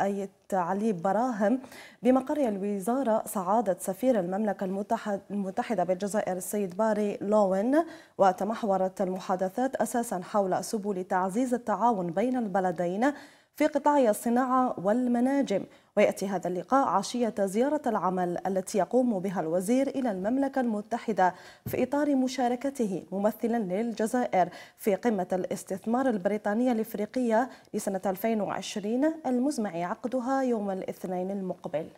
أي تعليب براهم بمقر الوزارة سعادة سفير المملكة المتحدة بالجزائر السيد باري لوين وتمحورت المحادثات أساسا حول سبل تعزيز التعاون بين البلدين في قطاعي الصناعة والمناجم ويأتي هذا اللقاء عشية زيارة العمل التي يقوم بها الوزير إلى المملكة المتحدة في إطار مشاركته ممثلا للجزائر في قمة الاستثمار البريطانية الإفريقية لسنة 2020 المزمع عقدها يوم الاثنين المقبل